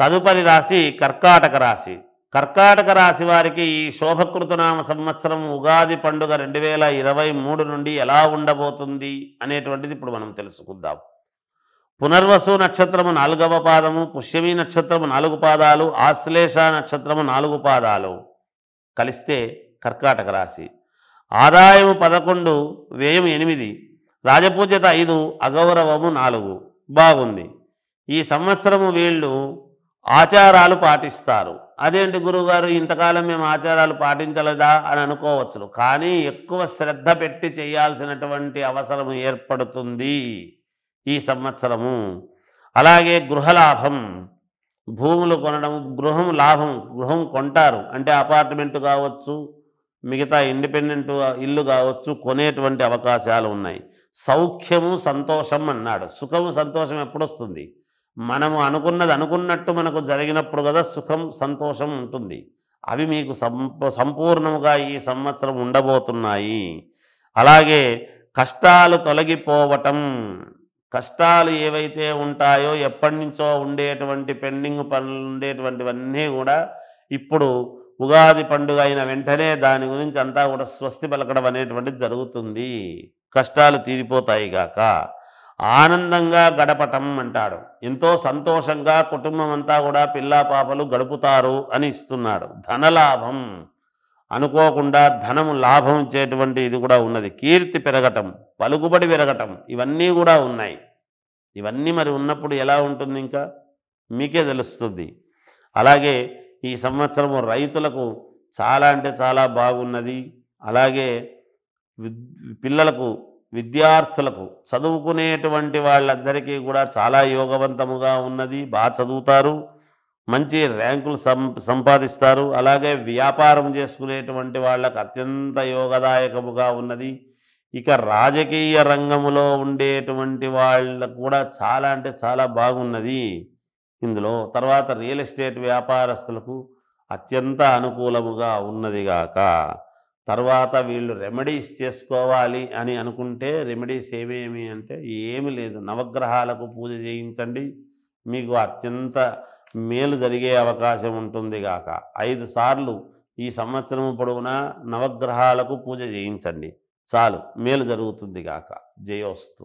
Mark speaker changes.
Speaker 1: తదుపరి రాశి కర్కాటక రాశి కర్కాటక రాశి వారికి ఈ శోభకృతనామ సంవత్సరం ఉగాది పండుగ రెండు వేల ఇరవై మూడు నుండి ఎలా ఉండబోతుంది అనేటువంటిది ఇప్పుడు మనం తెలుసుకుందాం పునర్వసు నక్షత్రము నాలుగవ పాదము పుష్యమి నక్షత్రము నాలుగు పాదాలు ఆశ్లేష నక్షత్రము నాలుగు పాదాలు కలిస్తే కర్కాటక రాశి ఆదాయము పదకొండు వ్యయం ఎనిమిది రాజపూజ్యత ఐదు అగౌరవము నాలుగు బాగుంది ఈ సంవత్సరము వీళ్ళు ఆచారాలు పాటిస్తారు అదేంటి గురువుగారు ఇంతకాలం మేము ఆచారాలు పాటించలేదా అని అనుకోవచ్చు కానీ ఎక్కువ శ్రద్ధ పెట్టి చేయాల్సినటువంటి అవసరం ఏర్పడుతుంది ఈ సంవత్సరము అలాగే గృహలాభం భూములు కొనడం గృహం లాభం గృహం కొంటారు అంటే అపార్ట్మెంట్ కావచ్చు మిగతా ఇండిపెండెంట్ ఇల్లు కావచ్చు కొనేటువంటి అవకాశాలు ఉన్నాయి సౌఖ్యము సంతోషం అన్నాడు సుఖము సంతోషం ఎప్పుడొస్తుంది మనము అనుకున్నది అనుకున్నట్టు మనకు జరిగినప్పుడు కదా సుఖం సంతోషం ఉంటుంది అవి మీకు సంపూర్ణముగా ఈ సంవత్సరం ఉండబోతున్నాయి అలాగే కష్టాలు తొలగిపోవటం కష్టాలు ఏవైతే ఉంటాయో ఎప్పటి నుంచో ఉండేటువంటి పెండింగ్ పనులు ఉండేటువంటివన్నీ కూడా ఇప్పుడు ఉగాది పండుగ అయిన వెంటనే దాని గురించి అంతా కూడా స్వస్తి పలకడం అనేటువంటిది జరుగుతుంది కష్టాలు తీరిపోతాయి గాక ఆనందంగా గడపటం అంటాడు ఎంతో సంతోషంగా కుటుంబం అంతా కూడా పిల్లా పాపలు గడుపుతారు అని ఇస్తున్నాడు ధనలాభం అనుకోకుండా ధనము లాభం ఇచ్చేటువంటి ఇది కూడా ఉన్నది కీర్తి పెరగటం పలుకుబడి పెరగటం ఇవన్నీ కూడా ఉన్నాయి ఇవన్నీ మరి ఉన్నప్పుడు ఎలా ఉంటుంది ఇంకా మీకే తెలుస్తుంది అలాగే ఈ సంవత్సరము రైతులకు చాలా అంటే చాలా బాగున్నది అలాగే పిల్లలకు విద్యార్థులకు చదువుకునేటువంటి వాళ్ళందరికీ కూడా చాలా యోగవంతముగా ఉన్నది బాగా చదువుతారు మంచి ర్యాంకులు సంపాదిస్తారు అలాగే వ్యాపారం చేసుకునేటువంటి వాళ్ళకు అత్యంత యోగదాయకముగా ఉన్నది ఇక రాజకీయ రంగములో ఉండేటువంటి వాళ్ళకు కూడా చాలా అంటే చాలా బాగున్నది ఇందులో తర్వాత రియల్ ఎస్టేట్ వ్యాపారస్తులకు అత్యంత అనుకూలముగా ఉన్నదిగాక తర్వాత వీళ్ళు రెమెడీస్ చేసుకోవాలి అని అనుకుంటే రెమెడీస్ ఏమేమి అంటే ఏమి లేదు నవగ్రహాలకు పూజ చేయించండి మీకు అత్యంత మేలు జరిగే అవకాశం ఉంటుంది గాక ఐదు సార్లు ఈ సంవత్సరం పొడవునా నవగ్రహాలకు పూజ చేయించండి చాలు మేలు జరుగుతుంది గాక జయోస్తు